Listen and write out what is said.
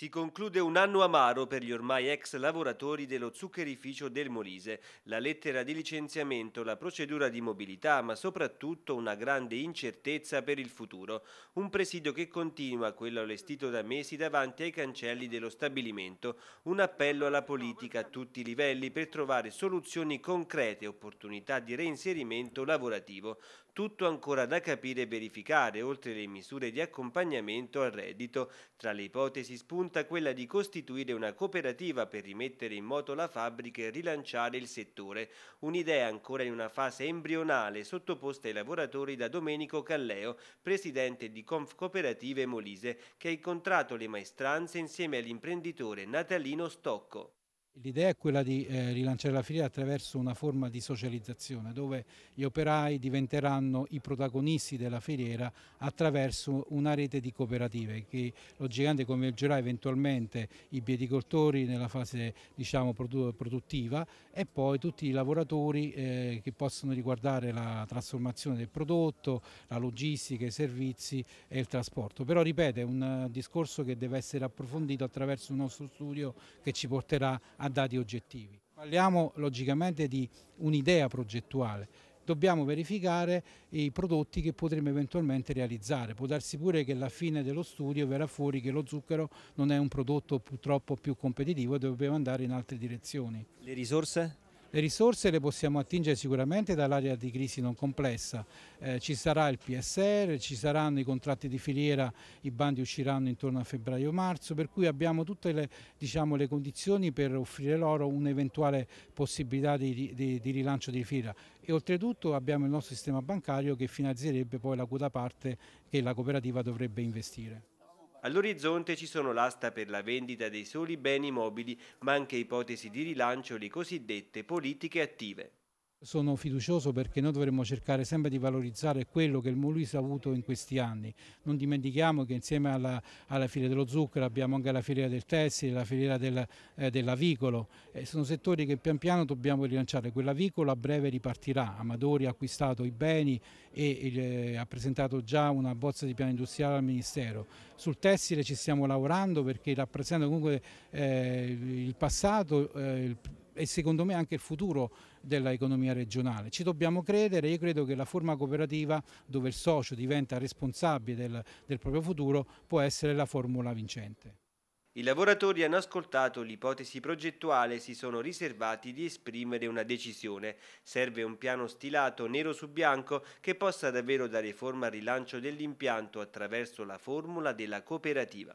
Si conclude un anno amaro per gli ormai ex lavoratori dello zuccherificio del Molise. La lettera di licenziamento, la procedura di mobilità, ma soprattutto una grande incertezza per il futuro. Un presidio che continua, quello allestito da mesi davanti ai cancelli dello stabilimento. Un appello alla politica a tutti i livelli per trovare soluzioni concrete, opportunità di reinserimento lavorativo. Tutto ancora da capire e verificare, oltre le misure di accompagnamento al reddito. Tra le ipotesi spunte punta quella di costituire una cooperativa per rimettere in moto la fabbrica e rilanciare il settore, un'idea ancora in una fase embrionale sottoposta ai lavoratori da Domenico Calleo, presidente di Conf Cooperative Molise, che ha incontrato le maestranze insieme all'imprenditore Natalino Stocco. L'idea è quella di eh, rilanciare la filiera attraverso una forma di socializzazione dove gli operai diventeranno i protagonisti della filiera attraverso una rete di cooperative che logicamente coinvolgerà eventualmente i bieticoltori nella fase diciamo, produttiva e poi tutti i lavoratori eh, che possono riguardare la trasformazione del prodotto, la logistica, i servizi e il trasporto. Però ripeto, è un discorso che deve essere approfondito attraverso un nostro studio che ci porterà a dati oggettivi. Parliamo logicamente di un'idea progettuale, dobbiamo verificare i prodotti che potremo eventualmente realizzare. Può darsi pure che alla fine dello studio verrà fuori che lo zucchero non è un prodotto purtroppo più competitivo e dobbiamo andare in altre direzioni. Le risorse? Le risorse le possiamo attingere sicuramente dall'area di crisi non complessa, eh, ci sarà il PSR, ci saranno i contratti di filiera, i bandi usciranno intorno a febbraio-marzo, per cui abbiamo tutte le, diciamo, le, condizioni per offrire loro un'eventuale possibilità di, di, di rilancio di filiera e oltretutto abbiamo il nostro sistema bancario che finanzierebbe poi la quota parte che la cooperativa dovrebbe investire. All'orizzonte ci sono l'asta per la vendita dei soli beni mobili, ma anche ipotesi di rilancio le cosiddette politiche attive. Sono fiducioso perché noi dovremmo cercare sempre di valorizzare quello che il Molise ha avuto in questi anni. Non dimentichiamo che insieme alla, alla filiera dello zucchero abbiamo anche la filiera del tessile, la filiera del, eh, dell'avicolo. Eh, sono settori che pian piano dobbiamo rilanciare. Quell'avicolo a breve ripartirà. Amadori ha acquistato i beni e eh, ha presentato già una bozza di piano industriale al Ministero. Sul tessile ci stiamo lavorando perché rappresenta comunque eh, il passato, eh, il e secondo me anche il futuro dell'economia regionale. Ci dobbiamo credere, io credo che la forma cooperativa dove il socio diventa responsabile del, del proprio futuro può essere la formula vincente. I lavoratori hanno ascoltato l'ipotesi progettuale e si sono riservati di esprimere una decisione. Serve un piano stilato nero su bianco che possa davvero dare forma al rilancio dell'impianto attraverso la formula della cooperativa.